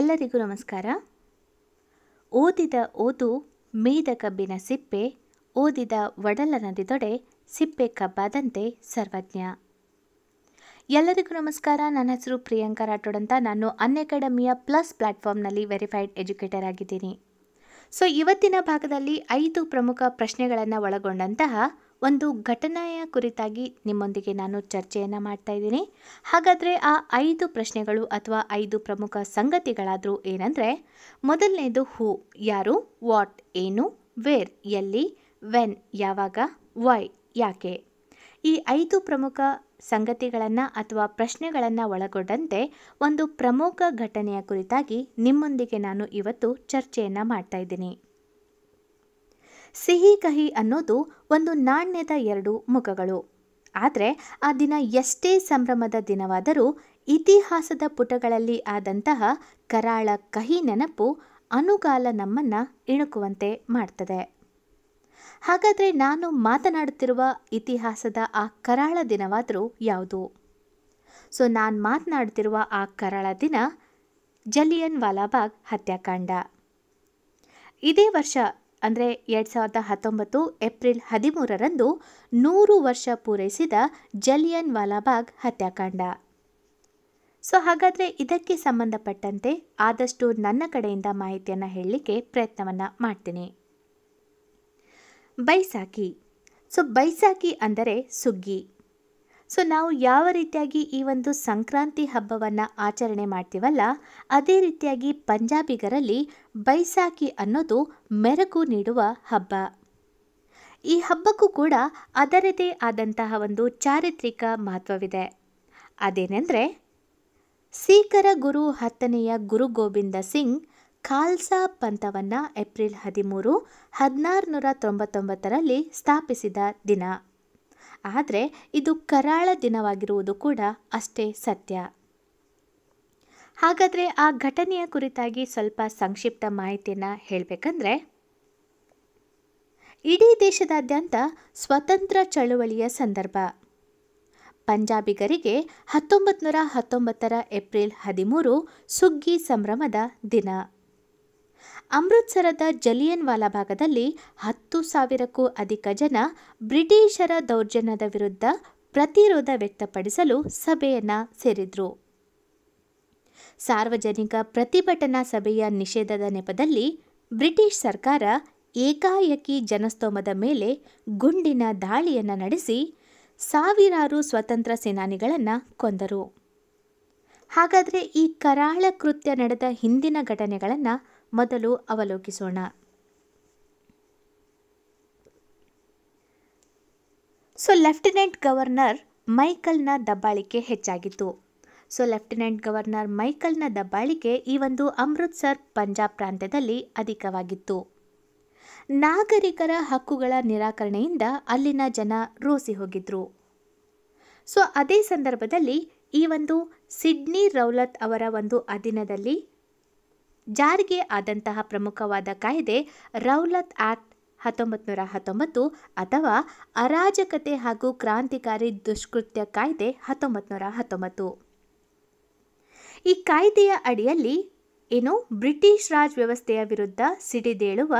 ಎಲ್ಲರಿಗೂ ನಮಸ್ಕಾರ ಓದಿದ ಓದು ಮೇದ ಕಬ್ಬಿನ ಸಿಪ್ಪೆ ಓದಿದ ದೊಡೆ ಸಿಪ್ಪೆ ಕಬ್ಬಾದಂತೆ ಸರ್ವಜ್ಞ ಎಲ್ಲರಿಗೂ ನಮಸ್ಕಾರ ನನ್ನ ಹೆಸರು ಪ್ರಿಯಾಂಕಾ ರಾಠೋಡ್ ಅಂತ ನಾನು ಅನ್ಅಕಾಡೆಮಿಯ ಪ್ಲಸ್ ಪ್ಲಾಟ್ಫಾರ್ಮ್ನಲ್ಲಿ ವೆರಿಫೈಡ್ ಎಜುಕೇಟರ್ ಆಗಿದ್ದೀನಿ ಸೊ ಇವತ್ತಿನ ಭಾಗದಲ್ಲಿ ಐದು ಪ್ರಮುಖ ಪ್ರಶ್ನೆಗಳನ್ನು ಒಳಗೊಂಡಂತಹ ಒಂದು ಘಟನೆಯ ಕುರಿತಾಗಿ ನಿಮ್ಮೊಂದಿಗೆ ನಾನು ಚರ್ಚೆಯನ್ನು ಮಾಡ್ತಾ ಇದ್ದೀನಿ ಹಾಗಾದರೆ ಆ ಐದು ಪ್ರಶ್ನೆಗಳು ಅಥವಾ ಐದು ಪ್ರಮುಖ ಸಂಗತಿಗಳಾದರೂ ಏನಂದರೆ ಮೊದಲನೇದು ಹೂ ಯಾರು ವಾಟ್ ಏನು ವೇರ್ ಎಲ್ಲಿ ವೆನ್ ಯಾವಾಗ ವೈ ಯಾಕೆ ಈ ಐದು ಪ್ರಮುಖ ಸಂಗತಿಗಳನ್ನು ಅಥವಾ ಪ್ರಶ್ನೆಗಳನ್ನು ಒಳಗೊಂಡಂತೆ ಒಂದು ಪ್ರಮುಖ ಘಟನೆಯ ಕುರಿತಾಗಿ ನಿಮ್ಮೊಂದಿಗೆ ನಾನು ಇವತ್ತು ಚರ್ಚೆಯನ್ನು ಮಾಡ್ತಾ ಇದ್ದೀನಿ ಸಿಹಿ ಕಹಿ ಅನ್ನೋದು ಒಂದು ನಾಣ್ಯದ ಎರಡು ಮುಖಗಳು ಆದರೆ ಆ ದಿನ ಎಷ್ಟೇ ಸಂಭ್ರಮದ ದಿನವಾದರೂ ಇತಿಹಾಸದ ಪುಟಗಳಲ್ಲಿ ಆದಂತಹ ಕರಾಳ ಕಹಿ ನೆನಪು ಅನುಗಾಲ ನಮ್ಮನ್ನು ಇಣುಕುವಂತೆ ಮಾಡ್ತದೆ ಹಾಗಾದರೆ ನಾನು ಮಾತನಾಡುತ್ತಿರುವ ಇತಿಹಾಸದ ಆ ಕರಾಳ ದಿನವಾದರೂ ಯಾವುದು ಸೊ ನಾನು ಮಾತನಾಡುತ್ತಿರುವ ಆ ಕರಾಳ ದಿನ ಜಲಿಯನ್ ವಾಲಾಬಾಗ್ ಹತ್ಯಾಕಾಂಡ ಇದೇ ವರ್ಷ ಅಂದರೆ ಎರಡು ಸಾವಿರದ ಹತ್ತೊಂಬತ್ತು ಏಪ್ರಿಲ್ ಹದಿಮೂರರಂದು ನೂರು ವರ್ಷ ಪೂರೈಸಿದ ಜಲಿಯನ್ ವಾಲಾಬಾಗ್ ಹತ್ಯಾಕಾಂಡ ಸೊ ಹಾಗಾದರೆ ಇದಕ್ಕೆ ಸಂಬಂಧಪಟ್ಟಂತೆ ಆದಷ್ಟು ನನ್ನ ಕಡೆಯಿಂದ ಮಾಹಿತಿಯನ್ನು ಹೇಳಲಿಕ್ಕೆ ಪ್ರಯತ್ನವನ್ನು ಮಾಡ್ತೀನಿ ಬೈಸಾಖಿ ಸೊ ಬೈಸಾಖಿ ಅಂದರೆ ಸುಗ್ಗಿ ಸೊ ನಾವು ಯಾವ ರೀತಿಯಾಗಿ ಈ ಒಂದು ಸಂಕ್ರಾಂತಿ ಹಬ್ಬವನ್ನು ಆಚರಣೆ ಮಾಡ್ತೀವಲ್ಲ ಅದೇ ರೀತಿಯಾಗಿ ಪಂಜಾಬಿಗರಲ್ಲಿ ಬೈಸಾಖಿ ಅನ್ನೋದು ಮೆರಗು ನೀಡುವ ಹಬ್ಬ ಈ ಹಬ್ಬಕ್ಕೂ ಕೂಡ ಅದರದೇ ಆದಂತಹ ಒಂದು ಚಾರಿತ್ರಿಕ ಮಹತ್ವವಿದೆ ಅದೇನೆಂದರೆ ಸೀಖರ ಗುರು ಹತ್ತನೆಯ ಗುರು ಗೋವಿಂದ ಸಿಂಗ್ ಖಾಲ್ಸಾ ಪಂಥವನ್ನು ಏಪ್ರಿಲ್ ಹದಿಮೂರು ಹದಿನಾರು ನೂರ ತೊಂಬತ್ತೊಂಬತ್ತರಲ್ಲಿ ಸ್ಥಾಪಿಸಿದ ದಿನ ಆದರೆ ಇದು ಕರಾಳ ದಿನವಾಗಿರುವುದು ಕೂಡ ಅಷ್ಟೇ ಸತ್ಯ ಹಾಗಾದರೆ ಆ ಘಟನೆಯ ಕುರಿತಾಗಿ ಸ್ವಲ್ಪ ಸಂಕ್ಷಿಪ್ತ ಮಾಹಿತಿಯನ್ನು ಹೇಳಬೇಕಂದ್ರೆ ಇಡೀ ದೇಶದಾದ್ಯಂತ ಸ್ವತಂತ್ರ ಚಳುವಳಿಯ ಸಂದರ್ಭ ಪಂಜಾಬಿಗರಿಗೆ ಹತ್ತೊಂಬತ್ತು ನೂರ ಹತ್ತೊಂಬತ್ತರ ಏಪ್ರಿಲ್ ಹದಿಮೂರು ಸುಗ್ಗಿ ಸಂಭ್ರಮದ ದಿನ ಅಮೃತ್ಸರದ ಜಲಿಯನ್ ಭಾಗದಲ್ಲಿ ಹತ್ತು ಸಾವಿರಕ್ಕೂ ಅಧಿಕ ಜನ ಬ್ರಿಟಿಷರ ದೌರ್ಜನ್ಯದ ವಿರುದ್ಧ ಪ್ರತಿರೋಧ ವ್ಯಕ್ತಪಡಿಸಲು ಸಭೆಯನ್ನು ಸೇರಿದ್ರು ಸಾರ್ವಜನಿಕ ಪ್ರತಿಭಟನಾ ಸಭೆಯ ನಿಷೇಧದ ನೆಪದಲ್ಲಿ ಬ್ರಿಟಿಷ್ ಸರ್ಕಾರ ಏಕಾಏಕಿ ಜನಸ್ತೋಮದ ಮೇಲೆ ಗುಂಡಿನ ದಾಳಿಯನ್ನು ನಡೆಸಿ ಸಾವಿರಾರು ಸ್ವತಂತ್ರ ಸೇನಾನಿಗಳನ್ನು ಕೊಂದರು ಹಾಗಾದರೆ ಈ ಕರಾಳ ಕೃತ್ಯ ನಡೆದ ಹಿಂದಿನ ಘಟನೆಗಳನ್ನು ಮೊದಲು ಅವಲೋಕಿಸೋಣ ಸೊ ಲೆಫ್ಟಿನೆಂಟ್ ಗವರ್ನರ್ ಮೈಕಲ್ನ ದಬ್ಬಾಳಿಕೆ ಹೆಚ್ಚಾಗಿತ್ತು ಸೊ ಲೆಫ್ಟಿನೆಂಟ್ ಗವರ್ನರ್ ಮೈಕಲ್ನ ದಬ್ಬಾಳಿಕೆ ಈ ಒಂದು ಅಮೃತ್ಸರ್ ಪಂಜಾಬ್ ಪ್ರಾಂತ್ಯದಲ್ಲಿ ಅಧಿಕವಾಗಿತ್ತು ನಾಗರಿಕರ ಹಕ್ಕುಗಳ ನಿರಾಕರಣೆಯಿಂದ ಅಲ್ಲಿನ ಜನ ರೋಸಿ ಹೋಗಿದ್ರು ಸೊ ಅದೇ ಸಂದರ್ಭದಲ್ಲಿ ಈ ಒಂದು ಸಿಡ್ನಿ ರೌಲತ್ ಅವರ ಒಂದು ಅಧೀನದಲ್ಲಿ ಜಾರಿಗೆ ಆದಂತಹ ಪ್ರಮುಖವಾದ ಕಾಯ್ದೆ ರೌಲತ್ ಆಕ್ಟ್ ಹತ್ತೊಂಬತ್ತು ನೂರ ಹತ್ತೊಂಬತ್ತು ಅಥವಾ ಅರಾಜಕತೆ ಹಾಗೂ ಕ್ರಾಂತಿಕಾರಿ ದುಷ್ಕೃತ್ಯ ಕಾಯ್ದೆ ಹತ್ತೊಂಬತ್ತು ನೂರ ಹತ್ತೊಂಬತ್ತು ಈ ಕಾಯ್ದೆಯ ಅಡಿಯಲ್ಲಿ ಏನು ಬ್ರಿಟಿಷ್ ರಾಜ್ ವ್ಯವಸ್ಥೆಯ ವಿರುದ್ಧ ಸಿಡಿದೇಳುವ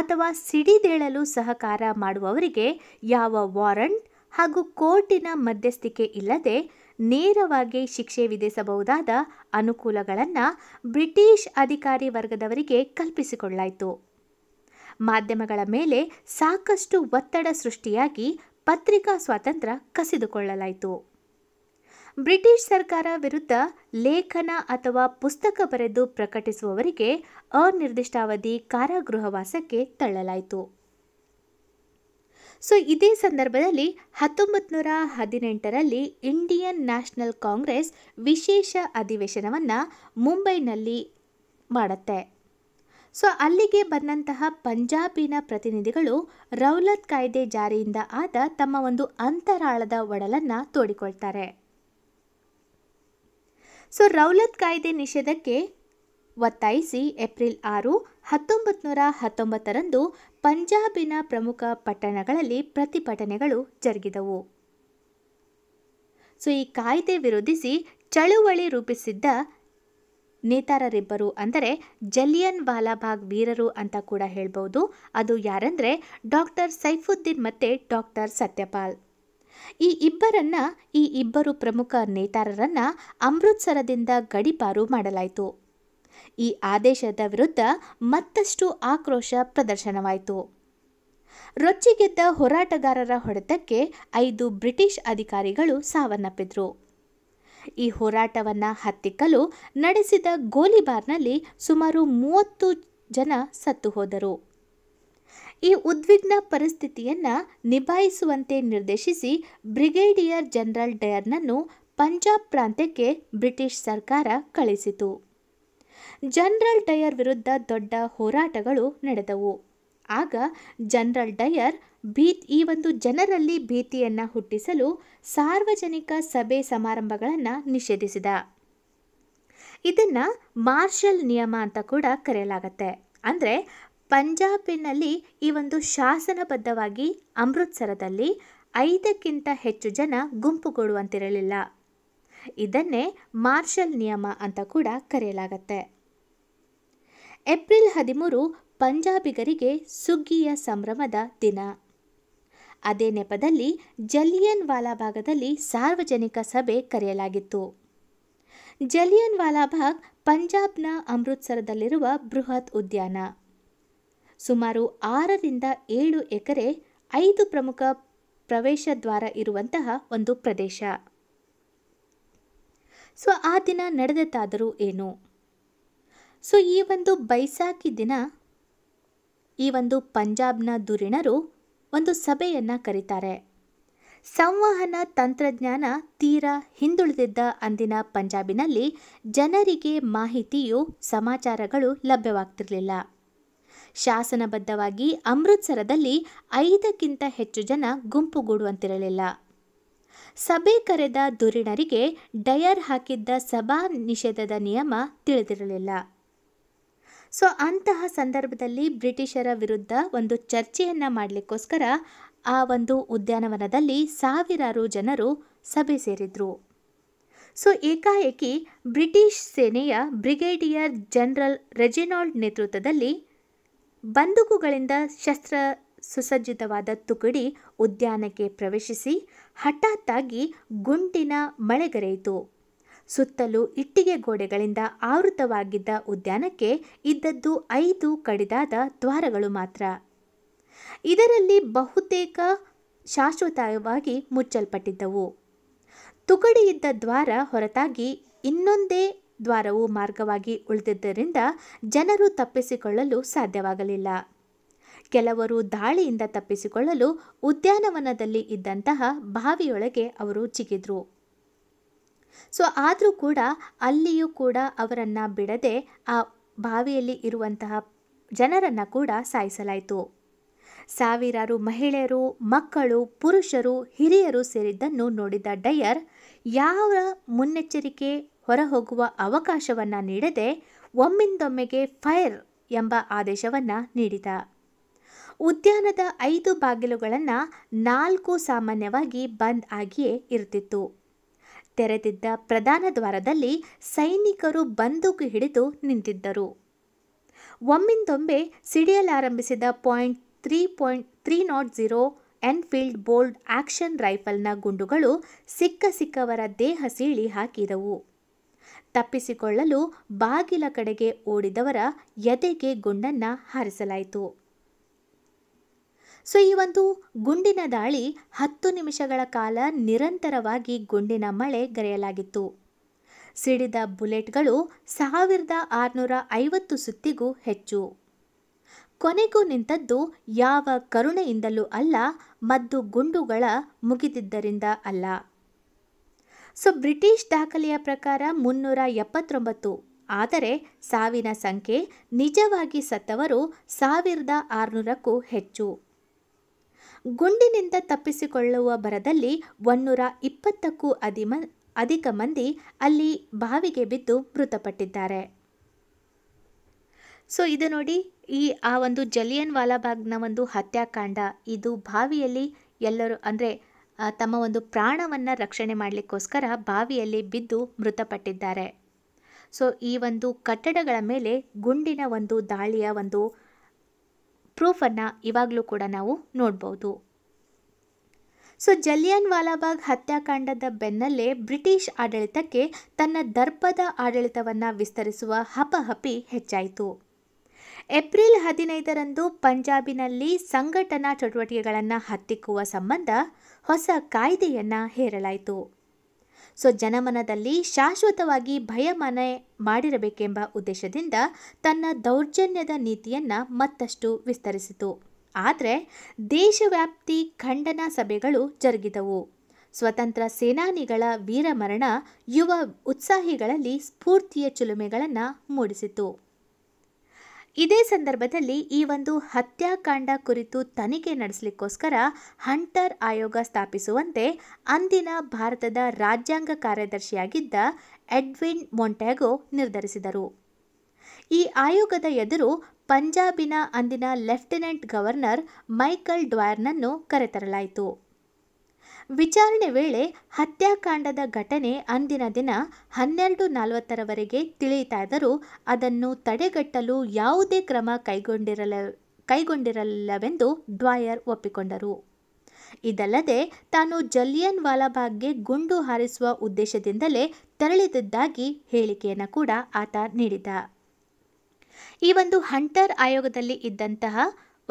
ಅಥವಾ ಸಿಡಿದೇಳಲು ಸಹಕಾರ ಮಾಡುವವರಿಗೆ ಯಾವ ವಾರಂಟ್ ಹಾಗೂ ಕೋರ್ಟಿನ ಮಧ್ಯಸ್ಥಿಕೆ ಇಲ್ಲದೆ ನೇರವಾಗಿ ಶಿಕ್ಷೆ ವಿಧಿಸಬಹುದಾದ ಅನುಕೂಲಗಳನ್ನು ಬ್ರಿಟಿಷ್ ಅಧಿಕಾರಿ ವರ್ಗದವರಿಗೆ ಕಲ್ಪಿಸಿಕೊಳ್ಳಲಾಯಿತು ಮಾಧ್ಯಮಗಳ ಮೇಲೆ ಸಾಕಷ್ಟು ಒತ್ತಡ ಸೃಷ್ಟಿಯಾಗಿ ಪತ್ರಿಕಾ ಸ್ವಾತಂತ್ರ್ಯ ಕಸಿದುಕೊಳ್ಳಲಾಯಿತು ಬ್ರಿಟಿಷ್ ಸರ್ಕಾರ ವಿರುದ್ಧ ಲೇಖನ ಅಥವಾ ಪುಸ್ತಕ ಬರೆದು ಪ್ರಕಟಿಸುವವರಿಗೆ ಅನಿರ್ದಿಷ್ಟಾವಧಿ ಕಾರಾಗೃಹವಾಸಕ್ಕೆ ತಳ್ಳಲಾಯಿತು ಸೊ ಇದೇ ಸಂದರ್ಭದಲ್ಲಿ ಹತ್ತೊಂಬತ್ತು ನೂರ ಹದಿನೆಂಟರಲ್ಲಿ ಇಂಡಿಯನ್ ನ್ಯಾಷನಲ್ ಕಾಂಗ್ರೆಸ್ ವಿಶೇಷ ಅಧಿವೇಶನವನ್ನು ಮುಂಬೈನಲ್ಲಿ ಮಾಡುತ್ತೆ ಸೊ ಅಲ್ಲಿಗೆ ಬಂದಂತಹ ಪಂಜಾಬಿನ ಪ್ರತಿನಿಧಿಗಳು ರೌಲತ್ ಕಾಯ್ದೆ ಜಾರಿಯಿಂದ ಆದ ತಮ್ಮ ಒಂದು ಅಂತರಾಳದ ಒಡಲನ್ನು ತೋಡಿಕೊಳ್ತಾರೆ ಸೊ ರೌಲತ್ ಕಾಯ್ದೆ ನಿಷೇಧಕ್ಕೆ ಒತ್ತಾಯಿಸಿ ಏಪ್ರಿಲ್ ಆರು ಹತ್ತೊಂಬತ್ತು ನೂರ ಹತ್ತೊಂಬತ್ತರಂದು ಪಂಜಾಬಿನ ಪ್ರಮುಖ ಪಟ್ಟಣಗಳಲ್ಲಿ ಪ್ರತಿಭಟನೆಗಳು ಜರುಗಿದವು ಸೊ ಈ ಕಾಯ್ದೆ ವಿರೋಧಿಸಿ ಚಳುವಳಿ ರೂಪಿಸಿದ್ದ ನೇತಾರರಿಬ್ಬರು ಅಂದರೆ ಜಲಿಯನ್ ವಾಲಾಬಾಗ್ ವೀರರು ಅಂತ ಕೂಡ ಹೇಳ್ಬೋದು ಅದು ಯಾರಂದರೆ ಡಾಕ್ಟರ್ ಸೈಫುದ್ದೀನ್ ಮತ್ತು ಡಾಕ್ಟರ್ ಸತ್ಯಪಾಲ್ ಈ ಇಬ್ಬರನ್ನ ಈ ಇಬ್ಬರು ಪ್ರಮುಖ ನೇತಾರರನ್ನ ಅಮೃತ್ಸರದಿಂದ ಗಡಿಪಾರು ಮಾಡಲಾಯಿತು ಈ ಆದೇಶದ ವಿರುದ್ಧ ಮತ್ತಷ್ಟು ಆಕ್ರೋಶ ಪ್ರದರ್ಶನವಾಯಿತು ರೊಚ್ಚಿಗೆದ್ದ ಹೋರಾಟಗಾರರ ಹೊಡೆತಕ್ಕೆ ಐದು ಬ್ರಿಟಿಷ್ ಅಧಿಕಾರಿಗಳು ಸಾವನ್ನಪ್ಪಿದ್ರು ಈ ಹೋರಾಟವನ್ನು ಹತ್ತಿಕ್ಕಲು ನಡೆಸಿದ ಗೋಲಿಬಾರ್ನಲ್ಲಿ ಸುಮಾರು ಮೂವತ್ತು ಜನ ಸತ್ತು ಹೋದರು ಈ ಉದ್ವಿಗ್ನ ಪರಿಸ್ಥಿತಿಯನ್ನು ನಿಭಾಯಿಸುವಂತೆ ನಿರ್ದೇಶಿಸಿ ಬ್ರಿಗೇಡಿಯರ್ ಜನರಲ್ ಡಯರ್ನನ್ನು ಪಂಜಾಬ್ ಪ್ರಾಂತ್ಯಕ್ಕೆ ಬ್ರಿಟಿಷ್ ಸರ್ಕಾರ ಕಳಿಸಿತು ಜನರಲ್ ಡಯರ್ ವಿರುದ್ಧ ದೊಡ್ಡ ಹೋರಾಟಗಳು ನಡೆದವು ಆಗ ಜನರಲ್ ಡಯರ್ ಭೀತ್ ಈ ಒಂದು ಜನರಲ್ಲಿ ಭೀತಿಯನ್ನು ಹುಟ್ಟಿಸಲು ಸಾರ್ವಜನಿಕ ಸಭೆ ಸಮಾರಂಭಗಳನ್ನು ನಿಷೇಧಿಸಿದ ಇದನ್ನು ಮಾರ್ಷಲ್ ನಿಯಮ ಅಂತ ಕೂಡ ಕರೆಯಲಾಗತ್ತೆ ಅಂದರೆ ಪಂಜಾಬಿನಲ್ಲಿ ಈ ಒಂದು ಶಾಸನಬದ್ಧವಾಗಿ ಅಮೃತ್ಸರದಲ್ಲಿ ಐದಕ್ಕಿಂತ ಹೆಚ್ಚು ಜನ ಗುಂಪುಗೂಡುವಂತಿರಲಿಲ್ಲ ಇದನ್ನೇ ಮಾರ್ಷಲ್ ನಿಯಮ ಅಂತ ಕೂಡ ಕರೆಯಲಾಗತ್ತೆ ಏಪ್ರಿಲ್ ಹದಿಮೂರು ಪಂಜಾಬಿಗರಿಗೆ ಸುಗ್ಗಿಯ ಸಂಭ್ರಮದ ದಿನ ಅದೇ ನೆಪದಲ್ಲಿ ಜಲಿಯನ್ ವಾಲಾಬಾಗದಲ್ಲಿ ಸಾರ್ವಜನಿಕ ಸಭೆ ಕರೆಯಲಾಗಿತ್ತು ಜಲಿಯನ್ ವಾಲಾಭಾಗ್ ಪಂಜಾಬ್ನ ಅಮೃತ್ಸರದಲ್ಲಿರುವ ಬೃಹತ್ ಉದ್ಯಾನ ಸುಮಾರು ಆರರಿಂದ ಏಳು ಎಕರೆ ಐದು ಪ್ರಮುಖ ಪ್ರವೇಶ ದ್ವಾರ ಇರುವಂತಹ ಒಂದು ಪ್ರದೇಶ ಸೊ ಆ ದಿನ ನಡೆದತ್ತಾದರೂ ಏನು ಸೊ ಈ ಒಂದು ಬೈಸಾಖಿ ದಿನ ಈ ಒಂದು ಪಂಜಾಬ್ನ ಧುರೀಣರು ಒಂದು ಸಭೆಯನ್ನು ಕರೀತಾರೆ ಸಂವಹನ ತಂತ್ರಜ್ಞಾನ ತೀರಾ ಹಿಂದುಳಿದಿದ್ದ ಅಂದಿನ ಪಂಜಾಬಿನಲ್ಲಿ ಜನರಿಗೆ ಮಾಹಿತಿಯು ಸಮಾಚಾರಗಳು ಲಭ್ಯವಾಗ್ತಿರಲಿಲ್ಲ ಶಾಸನಬದ್ಧವಾಗಿ ಅಮೃತ್ಸರದಲ್ಲಿ ಐದಕ್ಕಿಂತ ಹೆಚ್ಚು ಜನ ಗುಂಪುಗೂಡುವಂತಿರಲಿಲ್ಲ ಸಭೆ ಕರೆದ ಧುರೀಣರಿಗೆ ಡಯರ್ ಹಾಕಿದ್ದ ಸಭಾ ನಿಷೇಧದ ನಿಯಮ ತಿಳಿದಿರಲಿಲ್ಲ ಸೊ ಅಂತಹ ಸಂದರ್ಭದಲ್ಲಿ ಬ್ರಿಟಿಷರ ವಿರುದ್ಧ ಒಂದು ಚರ್ಚೆಯನ್ನು ಮಾಡಲಿಕ್ಕೋಸ್ಕರ ಆ ಒಂದು ಉದ್ಯಾನವನದಲ್ಲಿ ಸಾವಿರಾರು ಜನರು ಸಭೆ ಸೇರಿದ್ರು ಸೊ ಏಕಾಏಕಿ ಬ್ರಿಟಿಷ್ ಸೇನೆಯ ಬ್ರಿಗೇಡಿಯರ್ ಜನರಲ್ ರೆಜಿನಾಲ್ಡ್ ನೇತೃತ್ವದಲ್ಲಿ ಬಂದೂಕುಗಳಿಂದ ಶಸ್ತ್ರ ಸುಸಜ್ಜಿತವಾದ ತುಕಡಿ ಉದ್ಯಾನಕ್ಕೆ ಪ್ರವೇಶಿಸಿ ಹಠಾತ್ತಾಗಿ ಗುಂಡಿನ ಮಳೆಗರೆಯಿತು ಸುತ್ತಲೂ ಇಟ್ಟಿಗೆ ಗೋಡೆಗಳಿಂದ ಆವೃತವಾಗಿದ್ದ ಉದ್ಯಾನಕ್ಕೆ ಇದ್ದದ್ದು ಐದು ಕಡಿದಾದ ದ್ವಾರಗಳು ಮಾತ್ರ ಇದರಲ್ಲಿ ಬಹುತೇಕ ಶಾಶ್ವತವಾಗಿ ಮುಚ್ಚಲ್ಪಟ್ಟಿದ್ದವು ತುಕಡಿಯಿದ್ದ ದ್ವಾರ ಹೊರತಾಗಿ ಇನ್ನೊಂದೇ ದ್ವಾರವು ಮಾರ್ಗವಾಗಿ ಉಳಿದಿದ್ದರಿಂದ ಜನರು ತಪ್ಪಿಸಿಕೊಳ್ಳಲು ಸಾಧ್ಯವಾಗಲಿಲ್ಲ ಕೆಲವರು ದಾಳಿಯಿಂದ ತಪ್ಪಿಸಿಕೊಳ್ಳಲು ಉದ್ಯಾನವನದಲ್ಲಿ ಇದ್ದಂತಹ ಬಾವಿಯೊಳಗೆ ಅವರು ಚಿಗಿದ್ರು ಸೊ ಆದರೂ ಕೂಡ ಅಲ್ಲಿಯೂ ಕೂಡ ಅವರನ್ನು ಬಿಡದೆ ಆ ಬಾವಿಯಲ್ಲಿ ಇರುವಂತಹ ಜನರನ್ನು ಕೂಡ ಸಾಯಿಸಲಾಯಿತು ಸಾವಿರಾರು ಮಹಿಳೆಯರು ಮಕ್ಕಳು ಪುರುಷರು ಹಿರಿಯರು ಸೇರಿದ್ದನ್ನು ನೋಡಿದ ಡಯರ್ ಯಾವ ಮುನ್ನೆಚ್ಚರಿಕೆ ಹೊರಹೋಗುವ ಅವಕಾಶವನ್ನು ನೀಡದೆ ಒಮ್ಮಿಂದೊಮ್ಮೆಗೆ ಫೈರ್ ಎಂಬ ಆದೇಶವನ್ನು ನೀಡಿದ ಉದ್ಯಾನದ ಐದು ಬಾಗಿಲುಗಳನ್ನು ನಾಲ್ಕು ಸಾಮಾನ್ಯವಾಗಿ ಬಂದ್ ಆಗಿಯೇ ಇರುತ್ತಿತ್ತು ತೆರೆದಿದ್ದ ಪ್ರಧಾನ ದ್ವಾರದಲ್ಲಿ ಸೈನಿಕರು ಬಂದೂಕು ಹಿಡಿದು ನಿಂತಿದ್ದರು ಒಮ್ಮಿಂದೊಮ್ಮೆ ಸಿಡಿಯಲಾರಂಭಿಸಿದ point three point three nought zero Enfield bolt action ರೈಫಲ್ನ ಗುಂಡುಗಳು ಸಿಕ್ಕ ಸಿಕ್ಕವರ ದೇಹ ಸೀಳಿ ಹಾಕಿದವು ತಪ್ಪಿಸಿಕೊಳ್ಳಲು ಬಾಗಿಲ ಕಡೆಗೆ ಓಡಿದವರ ಎದೆಗೆ ಗುಂಡನ್ನು ಹಾರಿಸಲಾಯಿತು ಸೊ ಈ ಒಂದು ಗುಂಡಿನ ದಾಳಿ ಹತ್ತು ನಿಮಿಷಗಳ ಕಾಲ ನಿರಂತರವಾಗಿ ಗುಂಡಿನ ಮಳೆ ಗರೆಯಲಾಗಿತ್ತು ಸಿಡಿದ ಬುಲೆಟ್ಗಳು ಸಾವಿರದ ಆರುನೂರ ಐವತ್ತು ಸುತ್ತಿಗೂ ಹೆಚ್ಚು ಕೊನೆಗೂ ನಿಂತದ್ದು ಯಾವ ಕರುಣೆಯಿಂದಲೂ ಅಲ್ಲ ಮದ್ದು ಗುಂಡುಗಳ ಮುಗಿದಿದ್ದರಿಂದ ಅಲ್ಲ ಸೊ ಬ್ರಿಟಿಷ್ ದಾಖಲೆಯ ಪ್ರಕಾರ ಮುನ್ನೂರ ಎಪ್ಪತ್ತೊಂಬತ್ತು ಆದರೆ ಸಾವಿನ ಸಂಖ್ಯೆ ನಿಜವಾಗಿ ಸತ್ತವರು ಸಾವಿರದ ಆರುನೂರಕ್ಕೂ ಹೆಚ್ಚು ಗುಂಡಿನಿಂದ ತಪ್ಪಿಸಿಕೊಳ್ಳುವ ಭರದಲ್ಲಿ ಒನ್ನೂರ ಇಪ್ಪತ್ತಕ್ಕೂ ಅಧಿಮ ಅಧಿಕ ಮಂದಿ ಅಲ್ಲಿ ಬಾವಿಗೆ ಬಿದ್ದು ಮೃತಪಟ್ಟಿದ್ದಾರೆ ಸೊ ಇದು ನೋಡಿ ಈ ಆ ಒಂದು ಜಲಿಯನ್ ವಾಲಾಬಾಗ್ನ ಒಂದು ಹತ್ಯಾಕಾಂಡ ಇದು ಬಾವಿಯಲ್ಲಿ ಎಲ್ಲರೂ ಅಂದರೆ ತಮ್ಮ ಒಂದು ಪ್ರಾಣವನ್ನು ರಕ್ಷಣೆ ಮಾಡಲಿಕ್ಕೋಸ್ಕರ ಬಾವಿಯಲ್ಲಿ ಬಿದ್ದು ಮೃತಪಟ್ಟಿದ್ದಾರೆ ಸೊ ಈ ಒಂದು ಕಟ್ಟಡಗಳ ಮೇಲೆ ಗುಂಡಿನ ಒಂದು ದಾಳಿಯ ಒಂದು ಪ್ರೂಫನ್ನು ಇವಾಗಲೂ ಕೂಡ ನಾವು ನೋಡ್ಬೋದು ಸೊ ಜಲಿಯನ್ ವಾಲಾಬಾಗ್ ಹತ್ಯಾಕಾಂಡದ ಬೆನ್ನಲ್ಲೇ ಬ್ರಿಟಿಷ್ ಆಡಳಿತಕ್ಕೆ ತನ್ನ ದರ್ಪದ ಆಡಳಿತವನ್ನು ವಿಸ್ತರಿಸುವ ಹಪಹಪಿ ಹೆಚ್ಚಾಯಿತು ಏಪ್ರಿಲ್ ಹದಿನೈದರಂದು ಪಂಜಾಬಿನಲ್ಲಿ ಸಂಘಟನಾ ಚಟುವಟಿಕೆಗಳನ್ನು ಹತ್ತಿಕ್ಕುವ ಸಂಬಂಧ ಹೊಸ ಕಾಯ್ದೆಯನ್ನು ಹೇರಲಾಯಿತು ಸೊ ಜನಮನದಲ್ಲಿ ಶಾಶ್ವತವಾಗಿ ಭಯ ಮನೆ ಮಾಡಿರಬೇಕೆಂಬ ಉದ್ದೇಶದಿಂದ ತನ್ನ ದೌರ್ಜನ್ಯದ ನೀತಿಯನ್ನು ಮತ್ತಷ್ಟು ವಿಸ್ತರಿಸಿತು ಆದರೆ ದೇಶವ್ಯಾಪ್ತಿ ಖಂಡನಾ ಸಭೆಗಳು ಜರುಗಿದವು ಸ್ವತಂತ್ರ ಸೇನಾನಿಗಳ ವೀರಮರಣ ಯುವ ಉತ್ಸಾಹಿಗಳಲ್ಲಿ ಸ್ಫೂರ್ತಿಯ ಚುಲುಮೆಗಳನ್ನು ಮೂಡಿಸಿತು ಇದೇ ಸಂದರ್ಭದಲ್ಲಿ ಈ ಒಂದು ಹತ್ಯಾಕಾಂಡ ಕುರಿತು ತನಿಖೆ ನಡೆಸಲಿಕ್ಕೋಸ್ಕರ ಹಂಟರ್ ಆಯೋಗ ಸ್ಥಾಪಿಸುವಂತೆ ಅಂದಿನ ಭಾರತದ ರಾಜ್ಯಾಂಗ ಕಾರ್ಯದರ್ಶಿಯಾಗಿದ್ದ ಎಡ್ವಿನ್ ಮೊಂಟ್ಯಾಗೋ ನಿರ್ಧರಿಸಿದರು ಈ ಆಯೋಗದ ಎದುರು ಪಂಜಾಬಿನ ಅಂದಿನ ಲೆಫ್ಟಿನೆಂಟ್ ಗವರ್ನರ್ ಮೈಕಲ್ ಡ್ವಾರ್ನನ್ನು ಕರೆತರಲಾಯಿತು ವಿಚಾರಣೆ ವೇಳೆ ಹತ್ಯಾಕಾಂಡದ ಘಟನೆ ಅಂದಿನ ದಿನ ಹನ್ನೆರಡು ನಲವತ್ತರವರೆಗೆ ತಿಳಿಯಿತಾದರೂ ಅದನ್ನು ತಡೆಗಟ್ಟಲು ಯಾವುದೇ ಕ್ರಮ ಕೈಗೊಂಡಿರಲ ಕೈಗೊಂಡಿರಲಿಲ್ಲವೆಂದು ಡ್ವಾಯರ್ ಒಪ್ಪಿಕೊಂಡರು ಇದಲ್ಲದೆ ತಾನು ಜಲಿಯನ್ ವಾಲಾಬಾಗ್ಗೆ ಗುಂಡು ಹಾರಿಸುವ ಉದ್ದೇಶದಿಂದಲೇ ತೆರಳಿದ್ದಾಗಿ ಹೇಳಿಕೆಯನ್ನು ಕೂಡ ಆತ ನೀಡಿದ್ದ ಈ ಒಂದು ಹಂಟರ್ ಆಯೋಗದಲ್ಲಿ ಇದ್ದಂತಹ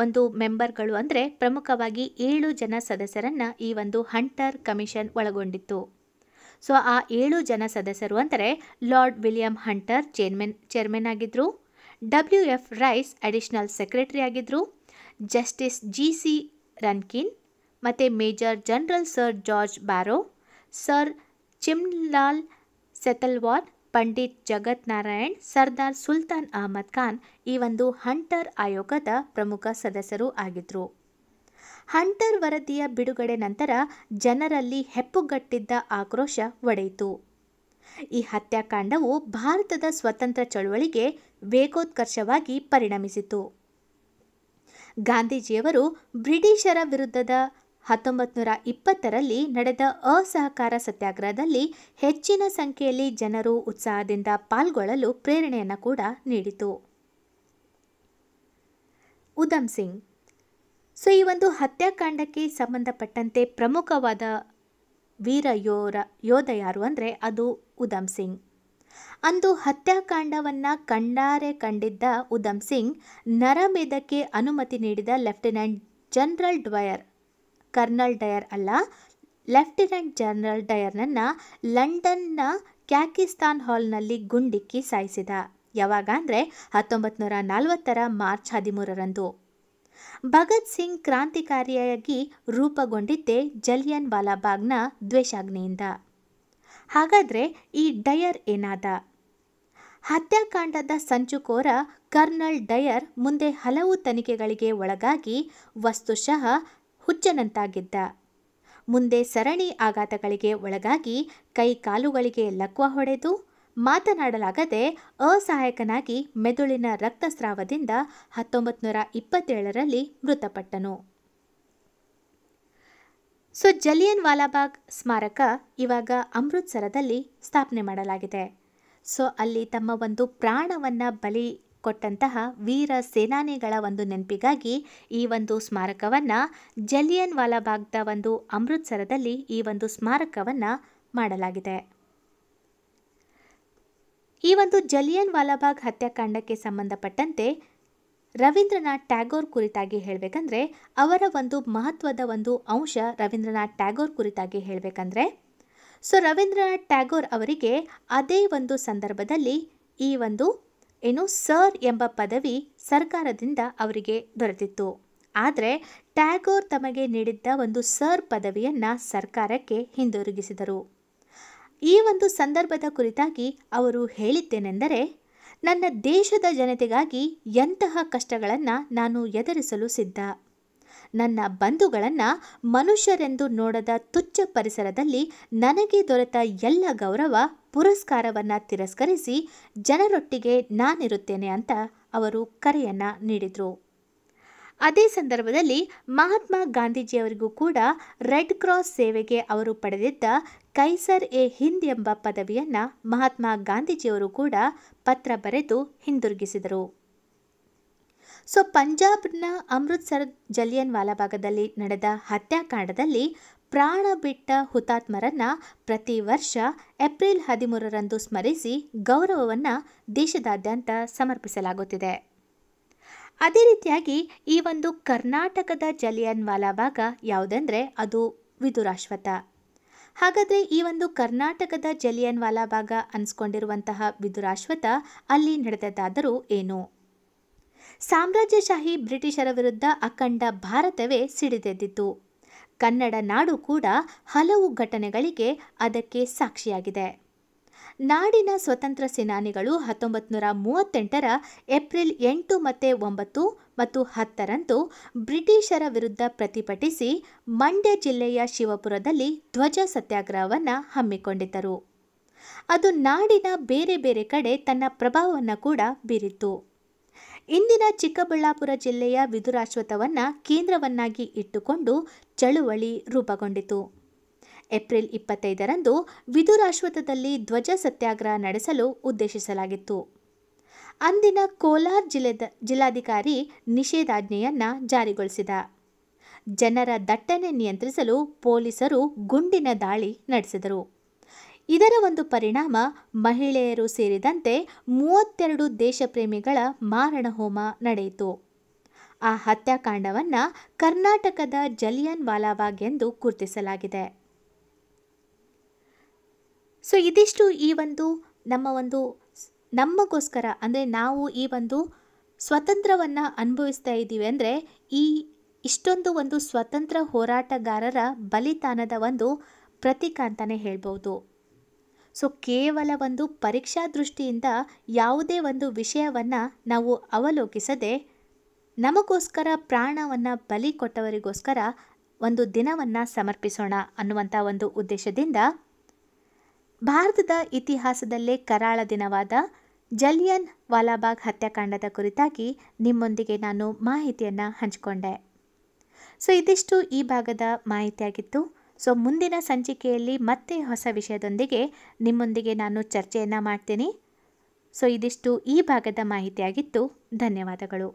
ಒಂದು ಮೆಂಬರ್ಗಳು ಅಂದರೆ ಪ್ರಮುಖವಾಗಿ ಏಳು ಜನ ಸದಸ್ಯರನ್ನು ಈ ಒಂದು ಹಂಟರ್ ಕಮಿಷನ್ ಒಳಗೊಂಡಿತ್ತು ಸೊ ಆ ಏಳು ಜನ ಸದಸ್ಯರು ಅಂದರೆ Lord William Hunter chairmen chairman ಆಗಿದ್ದರು W F Rice additional secretary ಆಗಿದ್ದರು ಜಸ್ಟಿಸ್ ಜಿ ಸಿ ರನ್ಕಿನ್ ಮತ್ತು Major General Sir George Barrow Sir Chimanlal Setalvad Pandit Jagat Narayan Sardar Sultan Ahmed Khan ಈ ಒಂದು ಹಂಟರ್ ಆಯೋಗದ ಪ್ರಮುಖ ಸದಸ್ಯರು ಆಗಿದ್ದರು ಹಂಟರ್ ವರದಿಯ ಬಿಡುಗಡೆ ನಂತರ ಜನರಲ್ಲಿ ಹೆಪ್ಪುಗಟ್ಟಿದ್ದ ಆಕ್ರೋಶ ಒಡೆಯಿತು ಈ ಹತ್ಯಾಕಾಂಡವು ಭಾರತದ ಸ್ವತಂತ್ರ ಚಳುವಳಿಗೆ ವೇಗೋತ್ಕರ್ಷವಾಗಿ ಪರಿಣಮಿಸಿತು ಗಾಂಧೀಜಿಯವರು ಬ್ರಿಟಿಷರ ವಿರುದ್ಧದ ಹತ್ತೊಂಬತ್ತು ನೂರ ಇಪ್ಪತ್ತರಲ್ಲಿ ನಡೆದ ಅಸಹಕಾರ ಸತ್ಯಾಗ್ರಹದಲ್ಲಿ ಹೆಚ್ಚಿನ ಸಂಖ್ಯೆಯಲ್ಲಿ ಜನರು ಉತ್ಸಾಹದಿಂದ ಪಾಲ್ಗೊಳ್ಳಲು ಪ್ರೇರಣೆಯನ್ನು ಕೂಡ ನೀಡಿತು ಉಧಮ್ ಸಿಂಗ್ ಸೊ ಈ ಒಂದು ಹತ್ಯಾಕಾಂಡಕ್ಕೆ ಸಂಬಂಧಪಟ್ಟಂತೆ ಪ್ರಮುಖವಾದ ವೀರ ಯೋರ ಯೋಧ ಯಾರು ಅಂದರೆ ಅದು ಉಧಮ್ ಸಿಂಗ್ ಅಂದು ಹತ್ಯಾಕಾಂಡವನ್ನು ಕಣ್ಣಾರೆ ಕಂಡಿದ್ದ ಉಧಮ್ ಸಿಂಗ್ ನರಮೇಧಕ್ಕೆ ಅನುಮತಿ ನೀಡಿದ Lieutenant General Dwyer Colonel Dyer ಅಲ್ಲ ಲೆಫ್ಟಿನೆಂಟ್ ಜನರಲ್ ಡಯರ್ನನ್ನು ಲಂಡನ್ನ ಕ್ಯಾಕಿಸ್ತಾನ್ ಹಾಲ್ನಲ್ಲಿ ಗುಂಡಿಕ್ಕಿ ಸಾಯಿಸಿದ ಯಾವಾಗ ಅಂದರೆ ಹತ್ತೊಂಬತ್ತು ನೂರ ನಲವತ್ತರ ಮಾರ್ಚ್ ಹದಿಮೂರರಂದು ಭಗತ್ ಸಿಂಗ್ ಕ್ರಾಂತಿಕಾರಿಯಾಗಿ ರೂಪುಗೊಂಡಿದ್ದೆ ಜಲಿಯನ್ ವಾಲಾಬಾಗ್ನ ದ್ವೇಷಾಗ್ನಿಯಿಂದ ಹಾಗಾದರೆ ಈ ಡಯರ್ ಏನಾದ ಹತ್ಯಾಕಾಂಡದ ಸಂಚುಕೋರ ಕರ್ನಲ್ ಡಯರ್ ಮುಂದೆ ಹಲವು ತನಿಖೆಗಳಿಗೆ ಒಳಗಾಗಿ ವಸ್ತುಶಃ ಹುಚ್ಚನಂತಾಗಿದ್ದ ಮುಂದೆ ಸರಣಿ ಆಘಾತಗಳಿಗೆ ಒಳಗಾಗಿ ಕೈ ಕಾಲುಗಳಿಗೆ ಲಕ್ವ ಹೊಡೆದು ಮಾತನಾಡಲಾಗದೆ ಅಸಹಾಯಕನಾಗಿ ಮೆದುಳಿನ ರಕ್ತಸ್ರಾವದಿಂದ ಹತ್ತೊಂಬತ್ತು ನೂರ ಇಪ್ಪತ್ತೇಳರಲ್ಲಿ ಮೃತಪಟ್ಟನು ಸೊ ಜಲಿಯನ್ ವಾಲಾಬಾಗ್ ಸ್ಮಾರಕ ಇವಾಗ ಅಮೃತ್ಸರದಲ್ಲಿ ಸ್ಥಾಪನೆ ಮಾಡಲಾಗಿದೆ ಸೊ ಅಲ್ಲಿ ತಮ್ಮ ಒಂದು ಪ್ರಾಣವನ್ನು ಬಲಿ ಕೊಟ್ಟಂತಹ ವೀರ ಸೇನಾನಿಗಳ ಒಂದು ನೆನಪಿಗಾಗಿ ಈ ಒಂದು ಸ್ಮಾರಕವನ್ನು ಜಲಿಯನ್ ವಾಲಾಬಾಗ್ದ ಒಂದು ಅಮೃತ್ಸರದಲ್ಲಿ ಈ ಒಂದು ಸ್ಮಾರಕವನ್ನು ಮಾಡಲಾಗಿದೆ ಈ ಒಂದು ಜಲಿಯನ್ ವಾಲಾಬಾಗ್ ಹತ್ಯಾಕಾಂಡಕ್ಕೆ ಸಂಬಂಧಪಟ್ಟಂತೆ ರವೀಂದ್ರನಾಥ್ ಟ್ಯಾಗೋರ್ ಕುರಿತಾಗಿ ಹೇಳಬೇಕಂದ್ರೆ ಅವರ ಒಂದು ಮಹತ್ವದ ಒಂದು ಅಂಶ ರವೀಂದ್ರನಾಥ್ ಟ್ಯಾಗೋರ್ ಕುರಿತಾಗಿ ಹೇಳಬೇಕಂದ್ರೆ ಸೊ ರವೀಂದ್ರನಾಥ್ ಟ್ಯಾಗೋರ್ ಅವರಿಗೆ ಅದೇ ಒಂದು ಸಂದರ್ಭದಲ್ಲಿ ಈ ಒಂದು ಏನು ಸರ್ ಎಂಬ ಪದವಿ ಸರ್ಕಾರದಿಂದ ಅವರಿಗೆ ದೊರೆತಿತ್ತು ಆದರೆ ಟ್ಯಾಗೋರ್ ತಮಗೆ ನೀಡಿದ್ದ ಒಂದು ಸರ್ ಪದವಿಯನ್ನು ಸರ್ಕಾರಕ್ಕೆ ಹಿಂದಿರುಗಿಸಿದರು ಈ ಒಂದು ಸಂದರ್ಭದ ಕುರಿತಾಗಿ ಅವರು ಹೇಳಿದ್ದೇನೆಂದರೆ ನನ್ನ ದೇಶದ ಜನತೆಗಾಗಿ ಎಂತಹ ಕಷ್ಟಗಳನ್ನು ನಾನು ಎದುರಿಸಲು ಸಿದ್ಧ ನನ್ನ ಬಂಧುಗಳನ್ನು ಮನುಷ್ಯರೆಂದು ನೋಡದ ತುಚ್ಛ ಪರಿಸರದಲ್ಲಿ ನನಗೆ ದೊರೆತ ಎಲ್ಲ ಗೌರವ ಪುರಸ್ಕಾರವನ್ನು ತಿರಸ್ಕರಿಸಿ ಜನರೊಟ್ಟಿಗೆ ನಾನಿರುತ್ತೇನೆ ಅಂತ ಅವರು ಕರೆಯನ್ನು ನೀಡಿದರು ಅದೇ ಸಂದರ್ಭದಲ್ಲಿ ಮಹಾತ್ಮ ಗಾಂಧೀಜಿಯವರಿಗೂ ಕೂಡ ರೆಡ್ ಕ್ರಾಸ್ ಸೇವೆಗೆ ಅವರು ಪಡೆದಿದ್ದ ಕೈಸರ್ ಎ ಹಿಂದ್ ಎಂಬ ಪದವಿಯನ್ನು ಮಹಾತ್ಮ ಗಾಂಧೀಜಿಯವರು ಕೂಡ ಪತ್ರ ಬರೆದು ಹಿಂದಿರುಗಿಸಿದರು ಸೊ ಪಂಜಾಬ್ನ ಅಮೃತ್ಸರ್ ಜಲಿಯನ್ ವಾಲಾಭಾಗದಲ್ಲಿ ನಡೆದ ಹತ್ಯಾಕಾಂಡದಲ್ಲಿ ಪ್ರಾಣ ಬಿಟ್ಟ ಹುತಾತ್ಮರನ್ನು ಪ್ರತಿ ವರ್ಷ ಏಪ್ರಿಲ್ ಹದಿಮೂರರಂದು ಸ್ಮರಿಸಿ ಗೌರವವನ್ನು ದೇಶದಾದ್ಯಂತ ಸಮರ್ಪಿಸಲಾಗುತ್ತಿದೆ ಅದೇ ರೀತಿಯಾಗಿ ಈ ಒಂದು ಕರ್ನಾಟಕದ ಜಲಿಯನ್ ವಾಲಾ ಭಾಗ ಯಾವುದಂದರೆ ಅದು ವಿದುರಾಶ್ವಥ ಹಾಗಾದರೆ ಈ ಒಂದು ಕರ್ನಾಟಕದ ಜಲಿಯನ್ ಭಾಗ ಅನ್ಸ್ಕೊಂಡಿರುವಂತಹ ವಿದುರಾಶ್ವಥ ಅಲ್ಲಿ ನಡೆದದ್ದಾದರೂ ಏನು ಸಾಮ್ರಾಜ್ಯಶಾಹಿ ಬ್ರಿಟಿಷರ ವಿರುದ್ಧ ಅಖಂಡ ಭಾರತವೇ ಸಿಡಿದೆದ್ದಿತು ಕನ್ನಡ ನಾಡು ಕೂಡ ಹಲವು ಘಟನೆಗಳಿಗೆ ಅದಕ್ಕೆ ಸಾಕ್ಷಿಯಾಗಿದೆ ನಾಡಿನ ಸ್ವತಂತ್ರ ಸೇನಾನಿಗಳು ಹತ್ತೊಂಬತ್ತು ನೂರ ಮೂವತ್ತೆಂಟರ ಏಪ್ರಿಲ್ ಎಂಟು ಮತ್ತು ಒಂಬತ್ತು ಮತ್ತು ಹತ್ತರಂದು ಬ್ರಿಟಿಷರ ವಿರುದ್ಧ ಪ್ರತಿಭಟಿಸಿ ಮಂಡ್ಯ ಜಿಲ್ಲೆಯ ಶಿವಪುರದಲ್ಲಿ ಧ್ವಜ ಸತ್ಯಾಗ್ರಹವನ್ನು ಹಮ್ಮಿಕೊಂಡಿದ್ದರು ಅದು ನಾಡಿನ ಬೇರೆ ಬೇರೆ ಕಡೆ ತನ್ನ ಪ್ರಭಾವವನ್ನು ಕೂಡ ಬೀರಿತು ಇಂದಿನ ಚಿಕ್ಕಬಳ್ಳಾಪುರ ಜಿಲ್ಲೆಯ ವಿಧುರಾಶ್ವತವನ್ನು ಕೇಂದ್ರವನ್ನಾಗಿ ಇಟ್ಟುಕೊಂಡು ಚಳುವಳಿ ರೂಪುಗೊಂಡಿತು ಏಪ್ರಿಲ್ ಇಪ್ಪತ್ತೈದರಂದು ವಿಧುರಾಶ್ವತದಲ್ಲಿ ಧ್ವಜ ಸತ್ಯಾಗ್ರಹ ನಡೆಸಲು ಉದ್ದೇಶಿಸಲಾಗಿತ್ತು ಅಂದಿನ ಕೋಲಾರ ಜಿಲ್ಲೆದ ಜಿಲ್ಲಾಧಿಕಾರಿ ನಿಷೇಧಾಜ್ಞೆಯನ್ನು ಜಾರಿಗೊಳಿಸಿದ ಜನರ ದಟ್ಟಣೆ ನಿಯಂತ್ರಿಸಲು ಪೊಲೀಸರು ಗುಂಡಿನ ದಾಳಿ ನಡೆಸಿದರು ಇದರ ಒಂದು ಪರಿಣಾಮ ಮಹಿಳೆಯರು ಸೇರಿದಂತೆ ಮೂವತ್ತೆರಡು ದೇಶಪ್ರೇಮಿಗಳ ಮಾರಣ ಹೋಮ ನಡೆಯಿತು ಆ ಹತ್ಯಾಕಾಂಡವನ್ನು ಕರ್ನಾಟಕದ ಜಲಿಯನ್ ವಾಲಾಬಾಗ್ ಎಂದು ಗುರುತಿಸಲಾಗಿದೆ ಸೊ ಇದಿಷ್ಟು ಈ ಒಂದು ನಮ್ಮ ಒಂದು ನಮಗೋಸ್ಕರ ಅಂದರೆ ನಾವು ಈ ಒಂದು ಸ್ವತಂತ್ರವನ್ನು ಅನುಭವಿಸ್ತಾ ಇದ್ದೀವಿ ಅಂದರೆ ಈ ಇಷ್ಟೊಂದು ಒಂದು ಸ್ವತಂತ್ರ ಹೋರಾಟಗಾರರ ಬಲಿದಾನದ ಒಂದು ಪ್ರತೀಕ ಅಂತಲೇ ಹೇಳ್ಬೋದು ಸೊ ಕೇವಲ ಒಂದು ಪರೀಕ್ಷಾ ದೃಷ್ಟಿಯಿಂದ ಯಾವುದೇ ಒಂದು ವಿಷಯವನ್ನು ನಾವು ಅವಲೋಕಿಸದೆ ನಮಗೋಸ್ಕರ ಪ್ರಾಣವನ್ನು ಬಲಿ ಕೊಟ್ಟವರಿಗೋಸ್ಕರ ಒಂದು ದಿನವನ್ನು ಸಮರ್ಪಿಸೋಣ ಅನ್ನುವಂಥ ಒಂದು ಉದ್ದೇಶದಿಂದ ಭಾರತದ ಇತಿಹಾಸದಲ್ಲೇ ಕರಾಳ ದಿನವಾದ ಜಲಿಯನ್ ವಾಲಾಬಾಗ್ ಹತ್ಯಾಕಾಂಡದ ಕುರಿತಾಗಿ ನಿಮ್ಮೊಂದಿಗೆ ನಾನು ಮಾಹಿತಿಯನ್ನು ಹಂಚಿಕೊಂಡೆ ಸೊ ಇದಿಷ್ಟು ಈ ಭಾಗದ ಮಾಹಿತಿಯಾಗಿತ್ತು ಸೊ ಮುಂದಿನ ಸಂಚಿಕೆಯಲ್ಲಿ ಮತ್ತೆ ಹೊಸ ವಿಷಯದೊಂದಿಗೆ ನಿಮ್ಮೊಂದಿಗೆ ನಾನು ಚರ್ಚೆಯನ್ನು ಮಾಡ್ತೀನಿ ಸೊ ಇದಿಷ್ಟು ಈ ಭಾಗದ ಮಾಹಿತಿಯಾಗಿತ್ತು ಧನ್ಯವಾದಗಳು